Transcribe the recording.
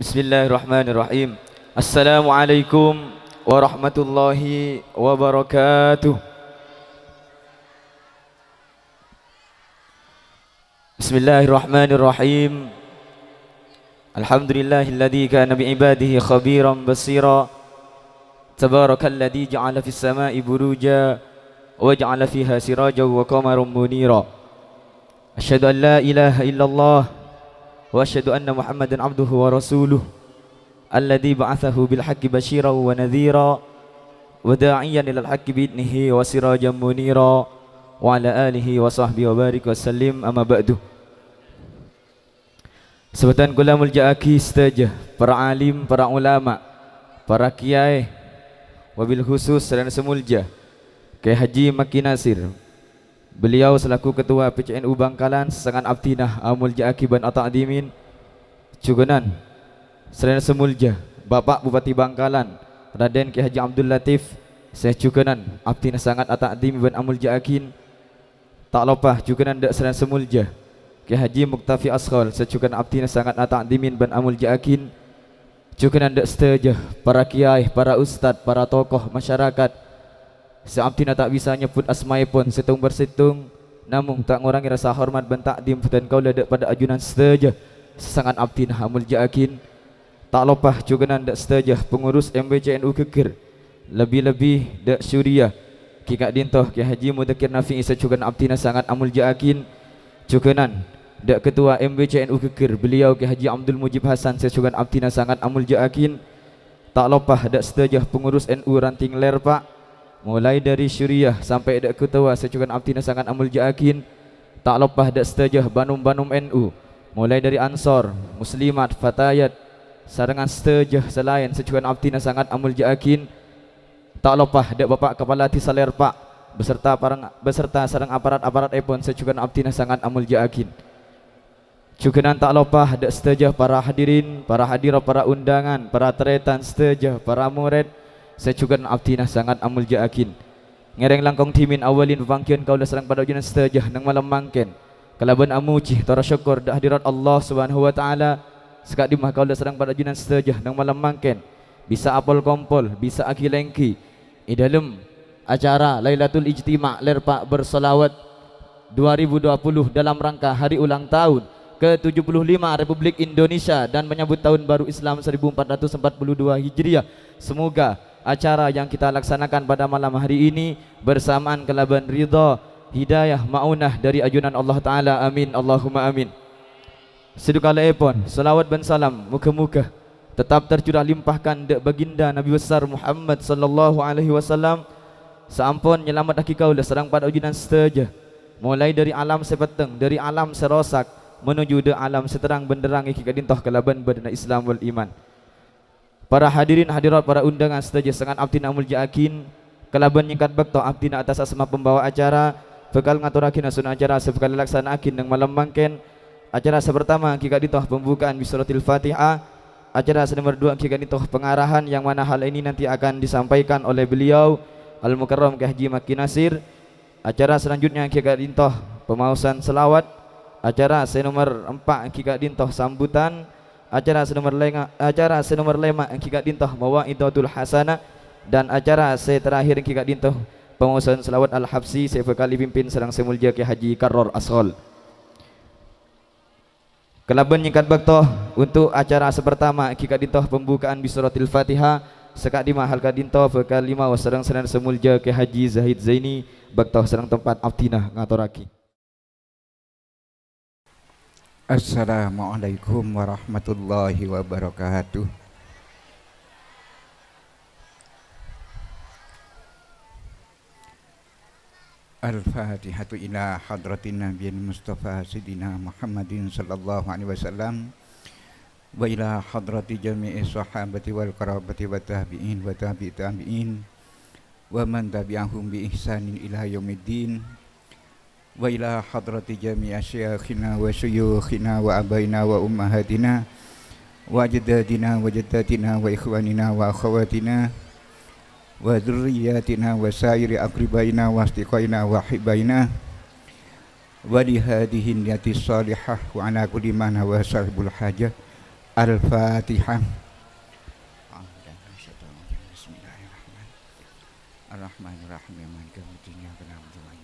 بسم الله الرحمن الرحيم السلام عليكم ورحمة الله وبركاته بسم الله الرحمن الرحيم الحمد لله الذي كان بعباده خبيرا بصيرا تبارك الذي جعل في السماء بروجا وجعل فيها سراجا وقمرا منيرا أشهد أن لا إله إلا الله وأشهد أن محمدا عبده ورسوله الذي بعثه بالحق بشيرا ونذيرا وداعيا إلى الحق بإذنه وسراجا منيرا وعلى آله وصحبه وبارك وسلم أما بعد Sebutan Gulamul Ja'aki setaja Para alim, para ulama Para kiai Wabil khusus dan semulja Kiai Haji Maki Nasir Beliau selaku ketua PCNU Bangkalan Sangat abdinah amul ja'akiban ata'adimin Cugunan Selain semulja Bapak Bupati Bangkalan Raden K. Haji Abdul Latif Saya cugunan abdinah sangat ata'adim ibn Amulja Akin Tak lupa cugunan dek selain semulja K. Haji Muktafi Askol Saya cugunan abdinah sangat ata'adimin ibn Amulja Akin Cukunan dek seterja Para kiai, para ustaz, para tokoh, masyarakat Seamtina tak bisa nyebut asmai pun setung bersetung Namun tak ngurangi rasa hormat dan takdim Dan kau ledak pada ajunan seteja Sesangat abtina amul jakin Tak lopah juga nan dek Pengurus MBCNU keker Lebih-lebih dek syuriah Kikak dintoh ke haji mudakir nafing Isa juga abtina sangat amul jakin Juga nan ketua MBCNU keker Beliau ke haji Abdul Mujib Hasan Saya juga abtina sangat amul jakin Tak lopah dek seteja pengurus NU ranting ler pak Mulai dari syuriah sampai dak ketua secukan abdina sangat amul jakin tak lepas dak setajah banum banum NU. Mulai dari ansor, muslimat, fatayat sarangan setajah selain secukan abdina sangat amul jakin tak lepas dak bapak kepala ti saler pak beserta parang, beserta sarang aparat aparat epon secukan abdina sangat amul jakin. Cukenan tak lepas dak setajah para hadirin, para hadirah, para undangan, para teretan setajah, para murid, Sejukan abdinah sangat amul jaakin Ngereng langkong timin awalin Bangkian dah serang pada ujian setajah Nang malam mangken Kalaban amuji Tara syukur Dah hadirat Allah SWT Sekat dimah kau dah serang pada ujian setajah Nang malam mangken Bisa apol kompol Bisa aki lengki Idalem Acara Lailatul Ijtima' Lerpak Bersolawat 2020 dalam rangka hari ulang tahun ke-75 Republik Indonesia dan menyambut tahun baru Islam 1442 Hijriah. Semoga acara yang kita laksanakan pada malam hari ini bersamaan kelaban Ridha Hidayah Maunah dari ajunan Allah Taala. Amin. Allahumma amin. Sedukala pon. selawat dan salam muka-muka tetap tercurah limpahkan dek baginda Nabi besar Muhammad sallallahu alaihi wasallam. Sampun nyelamat aki kau dah serang pada ujian seterja. Mulai dari alam sepeteng, dari alam serosak menuju de alam seterang benderang iki kadintah kelaban badan Islam wal iman. Para hadirin hadirat para undangan setuju dengan Abdina Muljaakin kelaban nyikat bakto nak atas asma pembawa acara bekal ngaturakin asun acara sebekal laksanakin yang malam bangken acara sepertama kika ditoh pembukaan bisuratil fatihah acara nomor dua kika ditoh pengarahan yang mana hal ini nanti akan disampaikan oleh beliau Al-Mukarram Kehaji Maki Nasir acara selanjutnya kika ditoh pemausan selawat acara nomor empat kika ditoh sambutan acara senomor lima acara senomor yang kita dintoh bawa idul hasanah dan acara saya terakhir kita dintoh pengusahaan selawat al-habsi saya berkali pimpin serang semulja ke haji karor asol Kelabu nyikat baktoh untuk acara sepertama kita dintoh pembukaan bisuratil fatihah sekat di mahal kadinto berkali lima serang serang semulja ke haji zahid zaini baktoh serang tempat aftinah ngatoraki Assalamualaikum warahmatullahi wabarakatuh. Al-Fatihatu ila hadratin Nabi Mustafa Sidina Muhammadin sallallahu alaihi wasallam wa ila hadrati jami'i sahabati wal karabati wa tabi'in wa tabi'i tabi'in wa man tabi'ahum bi ihsanin ila yaumiddin. وإلى حضرة جميع شيخنا وشيوخنا وأبينا وأمهاتنا وأجدادنا وجداتنا وإخواننا وأخواتنا وذرياتنا وسائر أقربائنا وأصدقائنا وأحبائنا ولهذه النية الصالحة وعلى كل ما هو صاحب الحاجة الفاتحة بسم الله الرحمن الرحيم الرحمن الرحيم